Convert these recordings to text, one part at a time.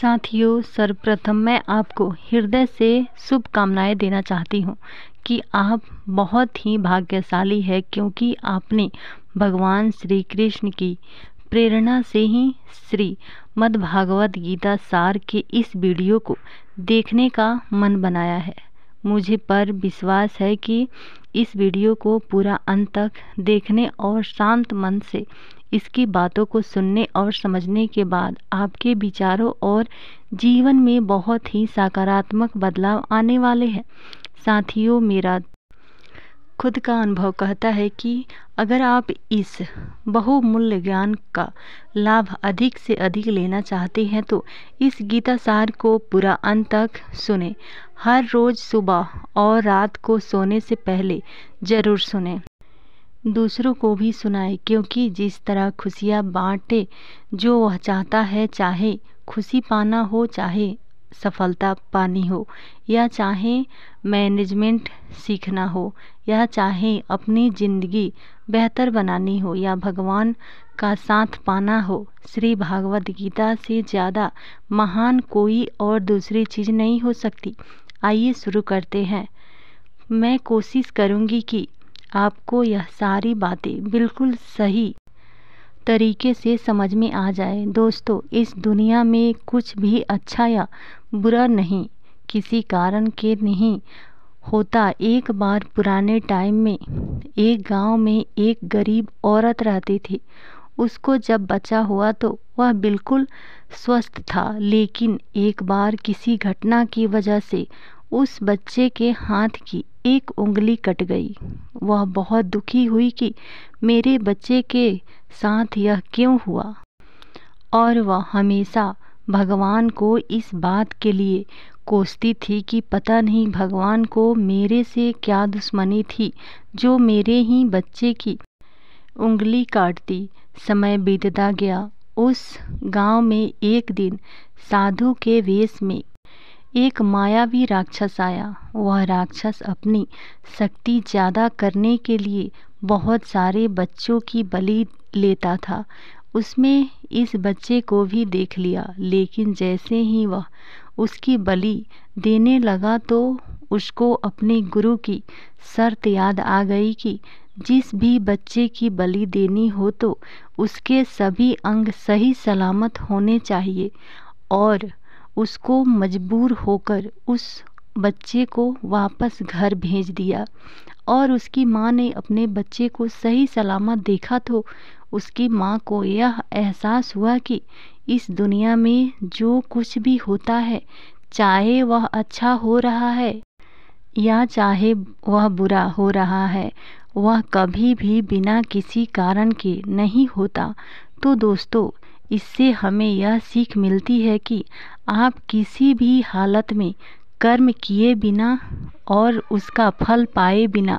साथियों सर्वप्रथम मैं आपको हृदय से शुभकामनाएं देना चाहती हूँ कि आप बहुत ही भाग्यशाली है क्योंकि आपने भगवान श्री कृष्ण की प्रेरणा से ही श्री मद्भागवत गीता सार के इस वीडियो को देखने का मन बनाया है मुझे पर विश्वास है कि इस वीडियो को पूरा अंत तक देखने और शांत मन से इसकी बातों को सुनने और समझने के बाद आपके विचारों और जीवन में बहुत ही सकारात्मक बदलाव आने वाले हैं साथियों मेरा खुद का अनुभव कहता है कि अगर आप इस बहुमूल्य ज्ञान का लाभ अधिक से अधिक लेना चाहते हैं तो इस गीता सार को पूरा अंत तक सुने हर रोज़ सुबह और रात को सोने से पहले ज़रूर सुने दूसरों को भी सुनाए क्योंकि जिस तरह खुशियाँ बाँटे जो वह चाहता है चाहे खुशी पाना हो चाहे सफलता पानी हो या चाहे मैनेजमेंट सीखना हो या चाहे अपनी ज़िंदगी बेहतर बनानी हो या भगवान का साथ पाना हो श्री भागवत गीता से ज़्यादा महान कोई और दूसरी चीज़ नहीं हो सकती आइए शुरू करते हैं मैं कोशिश करूँगी कि आपको यह सारी बातें बिल्कुल सही तरीके से समझ में आ जाए दोस्तों इस दुनिया में कुछ भी अच्छा या बुरा नहीं किसी कारण के नहीं होता एक बार पुराने टाइम में एक गांव में एक गरीब औरत रहती थी उसको जब बच्चा हुआ तो वह बिल्कुल स्वस्थ था लेकिन एक बार किसी घटना की वजह से उस बच्चे के हाथ की एक उंगली कट गई वह बहुत दुखी हुई कि मेरे बच्चे के साथ यह क्यों हुआ और वह हमेशा भगवान को इस बात के लिए कोसती थी कि पता नहीं भगवान को मेरे से क्या दुश्मनी थी जो मेरे ही बच्चे की उंगली काटती समय बीतता गया उस गांव में एक दिन साधु के वेश में एक मायावी राक्षस आया वह राक्षस अपनी शक्ति ज़्यादा करने के लिए बहुत सारे बच्चों की बलि लेता था उसमें इस बच्चे को भी देख लिया लेकिन जैसे ही वह उसकी बलि देने लगा तो उसको अपने गुरु की शर्त याद आ गई कि जिस भी बच्चे की बलि देनी हो तो उसके सभी अंग सही सलामत होने चाहिए और उसको मजबूर होकर उस बच्चे को वापस घर भेज दिया और उसकी माँ ने अपने बच्चे को सही सलामत देखा तो उसकी माँ को यह एहसास हुआ कि इस दुनिया में जो कुछ भी होता है चाहे वह अच्छा हो रहा है या चाहे वह बुरा हो रहा है वह कभी भी बिना किसी कारण के नहीं होता तो दोस्तों इससे हमें यह सीख मिलती है कि आप किसी भी हालत में कर्म किए बिना और उसका फल पाए बिना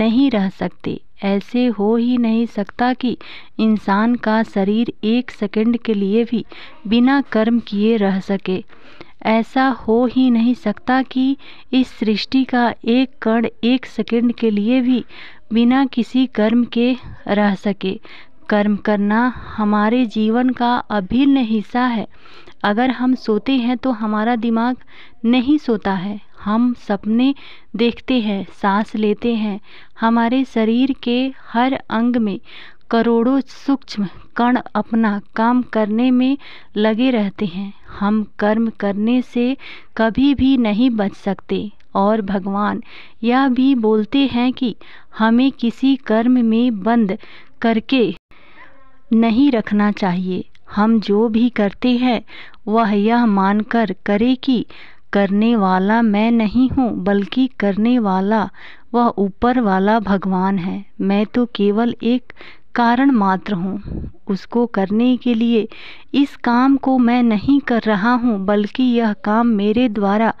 नहीं रह सकते ऐसे हो ही नहीं सकता कि इंसान का शरीर एक सेकंड के लिए भी बिना कर्म किए रह सके ऐसा हो ही नहीं सकता कि इस सृष्टि का एक कण एक सेकंड के लिए भी बिना किसी कर्म के रह सके कर्म करना हमारे जीवन का अभिन्न हिस्सा है अगर हम सोते हैं तो हमारा दिमाग नहीं सोता है हम सपने देखते हैं सांस लेते हैं हमारे शरीर के हर अंग में करोड़ों सूक्ष्म कण अपना काम करने में लगे रहते हैं हम कर्म करने से कभी भी नहीं बच सकते और भगवान यह भी बोलते हैं कि हमें किसी कर्म में बंद करके नहीं रखना चाहिए हम जो भी करते हैं वह यह मानकर करें कि करने वाला मैं नहीं हूँ बल्कि करने वाला वह ऊपर वाला भगवान है मैं तो केवल एक कारण मात्र हूँ उसको करने के लिए इस काम को मैं नहीं कर रहा हूँ बल्कि यह काम मेरे द्वारा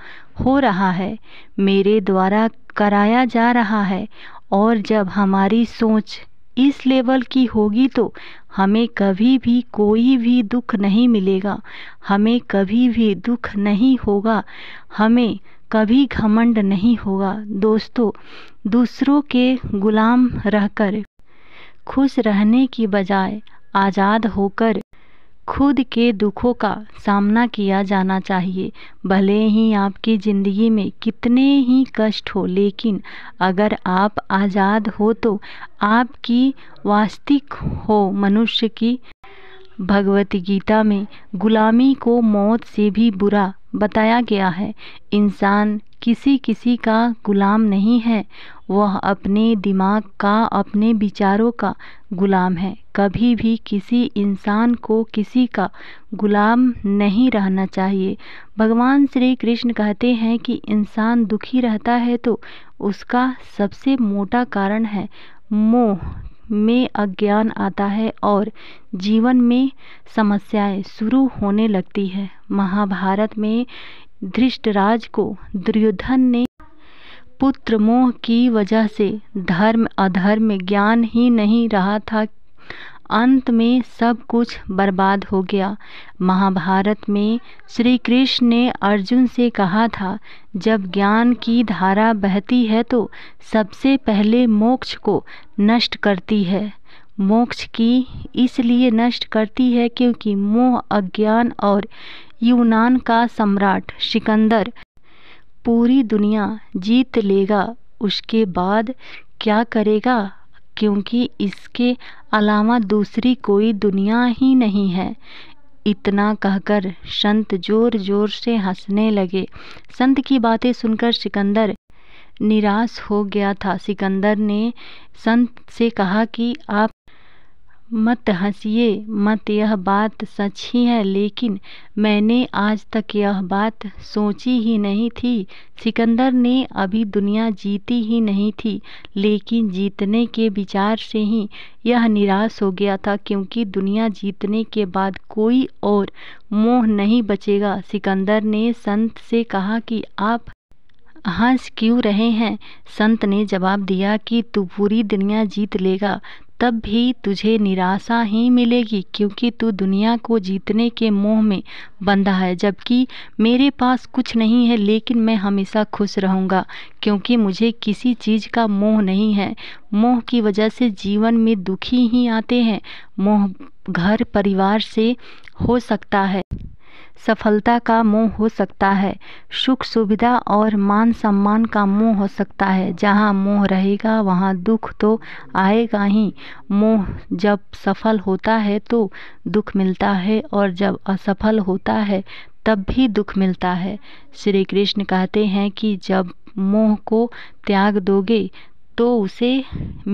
हो रहा है मेरे द्वारा कराया जा रहा है और जब हमारी सोच इस लेवल की होगी तो हमें कभी भी कोई भी दुख नहीं मिलेगा हमें कभी भी दुख नहीं होगा हमें कभी घमंड नहीं होगा दोस्तों दूसरों के गुलाम रहकर खुश रहने की बजाय आज़ाद होकर खुद के दुखों का सामना किया जाना चाहिए भले ही आपकी ज़िंदगी में कितने ही कष्ट हो लेकिन अगर आप आज़ाद हो तो आपकी वास्तविक हो मनुष्य की भगवत गीता में गुलामी को मौत से भी बुरा बताया गया है इंसान किसी किसी का गुलाम नहीं है वह अपने दिमाग का अपने विचारों का गुलाम है कभी भी किसी इंसान को किसी का गुलाम नहीं रहना चाहिए भगवान श्री कृष्ण कहते हैं कि इंसान दुखी रहता है तो उसका सबसे मोटा कारण है मोह में अज्ञान आता है और जीवन में समस्याएं शुरू होने लगती है महाभारत में धृष्टराज को दुर्योधन ने पुत्र मोह की वजह से धर्म अधर्म ज्ञान ही नहीं रहा था अंत में सब कुछ बर्बाद हो गया महाभारत में श्री कृष्ण ने अर्जुन से कहा था जब ज्ञान की धारा बहती है तो सबसे पहले मोक्ष को नष्ट करती है मोक्ष की इसलिए नष्ट करती है क्योंकि मोह अज्ञान और यूनान का सम्राट सिकंदर पूरी दुनिया जीत लेगा उसके बाद क्या करेगा क्योंकि इसके अलावा दूसरी कोई दुनिया ही नहीं है इतना कहकर संत जोर जोर से हंसने लगे संत की बातें सुनकर सिकंदर निराश हो गया था सिकंदर ने संत से कहा कि आप मत हंसिए मत यह बात सच ही है लेकिन मैंने आज तक यह बात सोची ही नहीं थी सिकंदर ने अभी दुनिया जीती ही नहीं थी लेकिन जीतने के विचार से ही यह निराश हो गया था क्योंकि दुनिया जीतने के बाद कोई और मोह नहीं बचेगा सिकंदर ने संत से कहा कि आप हंस क्यों रहे हैं संत ने जवाब दिया कि तू पूरी दुनिया जीत लेगा तब भी तुझे निराशा ही मिलेगी क्योंकि तू दुनिया को जीतने के मोह में बंधा है जबकि मेरे पास कुछ नहीं है लेकिन मैं हमेशा खुश रहूँगा क्योंकि मुझे किसी चीज़ का मोह नहीं है मोह की वजह से जीवन में दुखी ही आते हैं मोह घर परिवार से हो सकता है सफलता का मोह हो सकता है सुख सुविधा और मान सम्मान का मोह हो सकता है जहाँ मोह रहेगा वहाँ दुख तो आएगा ही मोह जब सफल होता है तो दुख मिलता है और जब असफल होता है तब भी दुख मिलता है श्री कृष्ण कहते हैं कि जब मोह को त्याग दोगे तो उसे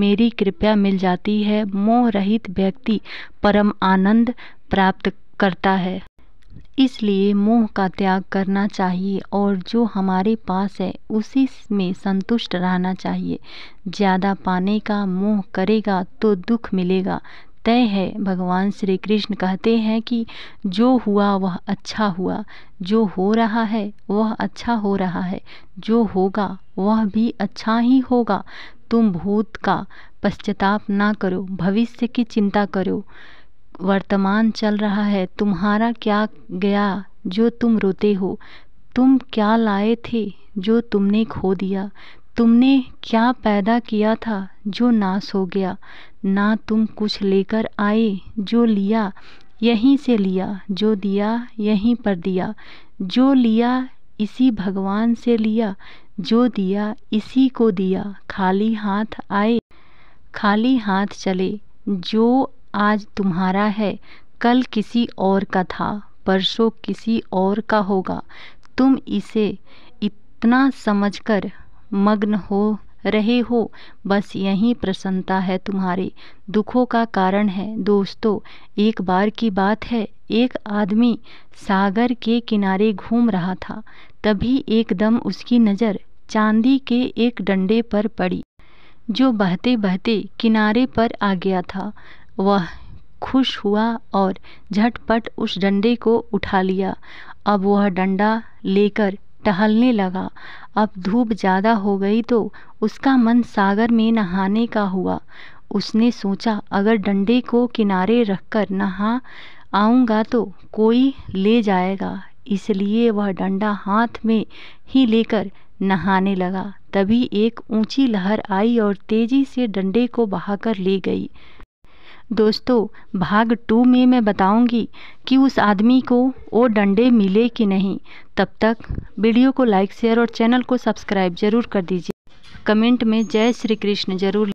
मेरी कृपया मिल जाती है मोह रहित व्यक्ति परम आनंद प्राप्त करता है इसलिए मोह का त्याग करना चाहिए और जो हमारे पास है उसी में संतुष्ट रहना चाहिए ज़्यादा पाने का मोह करेगा तो दुख मिलेगा तय है भगवान श्री कृष्ण कहते हैं कि जो हुआ वह अच्छा हुआ जो हो रहा है वह अच्छा हो रहा है जो होगा वह भी अच्छा ही होगा तुम भूत का पश्चाताप ना करो भविष्य की चिंता करो वर्तमान चल रहा है तुम्हारा क्या गया जो तुम रोते हो तुम क्या लाए थे जो तुमने खो दिया तुमने क्या पैदा किया था जो नाश हो गया ना तुम कुछ लेकर आए जो लिया यहीं से लिया जो दिया यहीं पर दिया जो लिया इसी भगवान से लिया जो दिया इसी को दिया खाली हाथ आए खाली हाथ चले जो आज तुम्हारा है कल किसी और का था परसों किसी और का होगा तुम इसे इतना समझकर मग्न हो रहे हो बस यही प्रसन्नता है तुम्हारे दुखों का कारण है दोस्तों एक बार की बात है एक आदमी सागर के किनारे घूम रहा था तभी एकदम उसकी नज़र चांदी के एक डंडे पर पड़ी जो बहते बहते किनारे पर आ गया था वह खुश हुआ और झटपट उस डंडे को उठा लिया अब वह डंडा लेकर टहलने लगा अब धूप ज़्यादा हो गई तो उसका मन सागर में नहाने का हुआ उसने सोचा अगर डंडे को किनारे रखकर नहा आऊँगा तो कोई ले जाएगा इसलिए वह डंडा हाथ में ही लेकर नहाने लगा तभी एक ऊंची लहर आई और तेज़ी से डंडे को बहाकर ले गई दोस्तों भाग टू में मैं बताऊंगी कि उस आदमी को वो डंडे मिले कि नहीं तब तक वीडियो को लाइक शेयर और चैनल को सब्सक्राइब जरूर कर दीजिए कमेंट में जय श्री कृष्ण जरूर